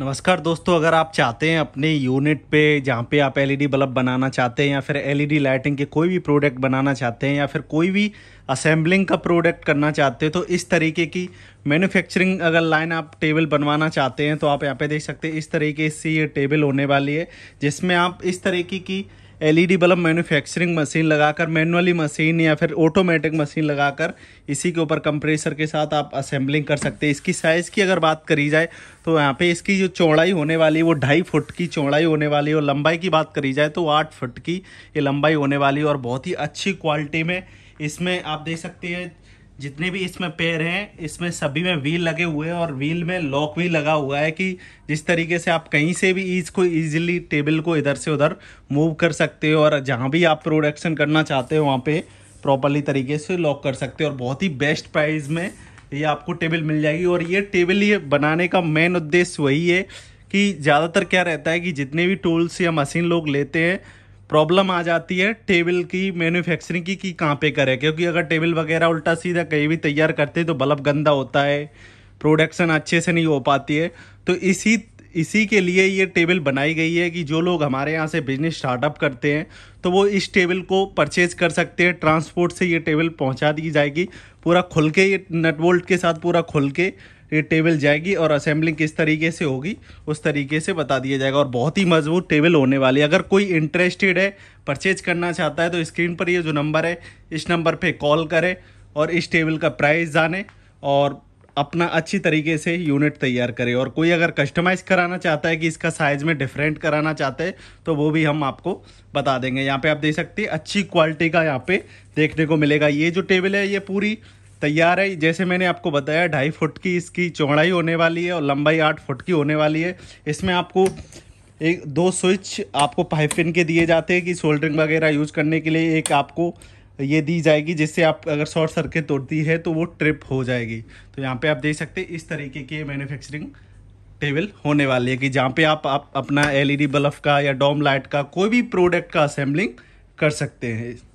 नमस्कार दोस्तों अगर आप चाहते हैं अपने यूनिट पे जहाँ पे आप एलईडी बल्ब e बनाना चाहते हैं या फिर एलईडी लाइटिंग e के कोई भी प्रोडक्ट बनाना चाहते हैं या फिर कोई भी असेंबलिंग का प्रोडक्ट करना चाहते हैं तो इस तरीके की मैन्युफैक्चरिंग अगर लाइन आप टेबल बनवाना चाहते हैं तो आप यहाँ पे देख सकते हैं इस तरीके से ये टेबल होने वाली है जिसमें आप इस तरीके की एलईडी बल्ब मैन्युफैक्चरिंग मशीन लगाकर मैनुअली मशीन या फिर ऑटोमेटिक मशीन लगाकर इसी के ऊपर कंप्रेसर के साथ आप असेंबलिंग कर सकते हैं इसकी साइज़ की अगर बात करी जाए तो यहाँ पे इसकी जो चौड़ाई होने वाली वो ढाई फुट की चौड़ाई होने वाली और लंबाई की बात करी जाए तो आठ फुट की ये लंबाई होने वाली और बहुत ही अच्छी क्वालिटी में इसमें आप देख सकते हैं जितने भी इसमें पैर हैं इसमें सभी में व्हील लगे हुए हैं और व्हील में लॉक भी लगा हुआ है कि जिस तरीके से आप कहीं से भी इसको ईजिली टेबल को इधर से उधर मूव कर सकते हो और जहाँ भी आप प्रोडक्शन करना चाहते हो वहाँ पर प्रॉपरली तरीके से लॉक कर सकते हो और बहुत ही बेस्ट प्राइस में ये आपको टेबल मिल जाएगी और ये टेबल ये बनाने का मेन उद्देश्य वही है कि ज़्यादातर क्या रहता है कि जितने भी टूल्स या मशीन लोग लेते हैं प्रॉब्लम आ जाती है टेबल की मैन्युफैक्चरिंग की कि कहाँ पे करें क्योंकि अगर टेबल वगैरह उल्टा सीधा कहीं भी तैयार करते हैं तो बल्ब गंदा होता है प्रोडक्शन अच्छे से नहीं हो पाती है तो इसी इसी के लिए ये टेबल बनाई गई है कि जो लोग हमारे यहाँ से बिजनेस स्टार्टअप करते हैं तो वो इस टेबल को परचेज कर सकते हैं ट्रांसपोर्ट से ये टेबल पहुँचा दी जाएगी पूरा खुल के ये नटवोल्ट के साथ पूरा खुल के ये टेबल जाएगी और असेंबलिंग किस तरीके से होगी उस तरीके से बता दिया जाएगा और बहुत ही मजबूत टेबल होने वाली है अगर कोई इंटरेस्टेड है परचेज करना चाहता है तो स्क्रीन पर ये जो नंबर है इस नंबर पर कॉल करें और इस टेबल का प्राइस जाने और अपना अच्छी तरीके से यूनिट तैयार करें और कोई अगर कस्टमाइज़ कराना चाहता है कि इसका साइज़ में डिफरेंट कराना चाहते हैं तो वो भी हम आपको बता देंगे यहाँ पे आप देख सकते हैं अच्छी क्वालिटी का यहाँ पे देखने को मिलेगा ये जो टेबल है ये पूरी तैयार है जैसे मैंने आपको बताया ढाई फुट की इसकी चौड़ाई होने वाली है और लंबाई आठ फुट की होने वाली है इसमें आपको एक दो स्विच आपको पाइप पिन के दिए जाते हैं कि सोल्डरिंग वगैरह यूज करने के लिए एक आपको ये दी जाएगी जिससे आप अगर शॉर्ट सर्किट तोड़ती है तो वो ट्रिप हो जाएगी तो यहाँ पे आप देख सकते हैं इस तरीके की मैन्युफैक्चरिंग टेबल होने वाली है कि जहाँ पे आप, आप अपना एलईडी बल्ब का या डोम लाइट का कोई भी प्रोडक्ट का असेंबलिंग कर सकते हैं